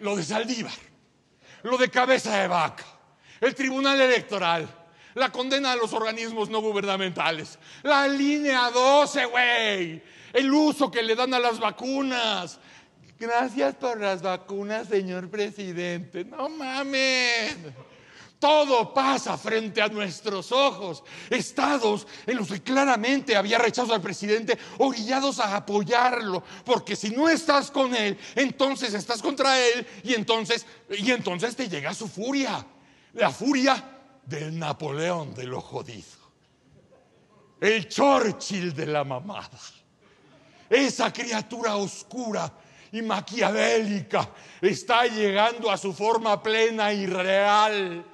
lo de Saldívar, lo de cabeza de vaca, el Tribunal Electoral, la condena a los organismos no gubernamentales, la línea 12, güey, el uso que le dan a las vacunas. Gracias por las vacunas, señor presidente. No mames. Todo pasa frente a nuestros ojos. Estados en los que claramente había rechazado al presidente, orillados a apoyarlo, porque si no estás con él, entonces estás contra él y entonces y entonces te llega su furia, la furia del Napoleón de lo jodido. El Churchill de la mamada. Esa criatura oscura y maquiavélica está llegando a su forma plena y real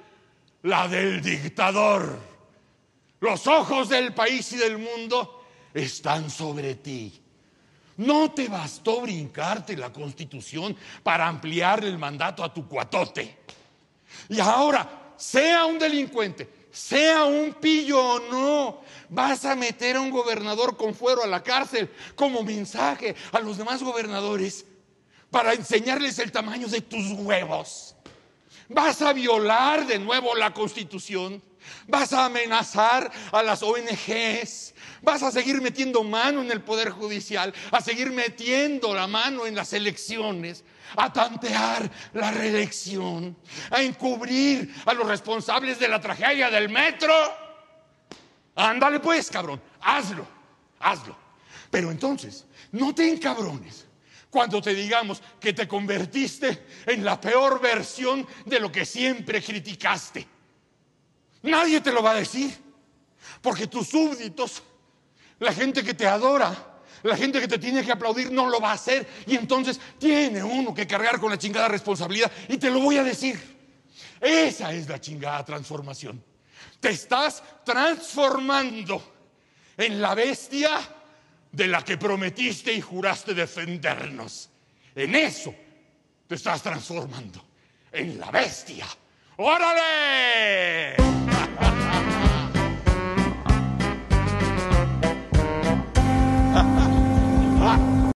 la del dictador. Los ojos del país y del mundo están sobre ti. No te bastó brincarte la constitución para ampliar el mandato a tu cuatote. Y ahora, sea un delincuente, sea un pillo o no, vas a meter a un gobernador con fuero a la cárcel como mensaje a los demás gobernadores para enseñarles el tamaño de tus huevos. Vas a violar de nuevo la constitución. Vas a amenazar a las ONGs. Vas a seguir metiendo mano en el Poder Judicial. A seguir metiendo la mano en las elecciones. A tantear la reelección. A encubrir a los responsables de la tragedia del metro. Ándale pues, cabrón. Hazlo. Hazlo. Pero entonces, no te encabrones. Cuando te digamos que te convertiste en la peor versión de lo que siempre criticaste. Nadie te lo va a decir. Porque tus súbditos, la gente que te adora, la gente que te tiene que aplaudir, no lo va a hacer. Y entonces tiene uno que cargar con la chingada responsabilidad. Y te lo voy a decir. Esa es la chingada transformación. Te estás transformando en la bestia de la que prometiste y juraste defendernos. En eso te estás transformando, en la bestia. ¡Órale!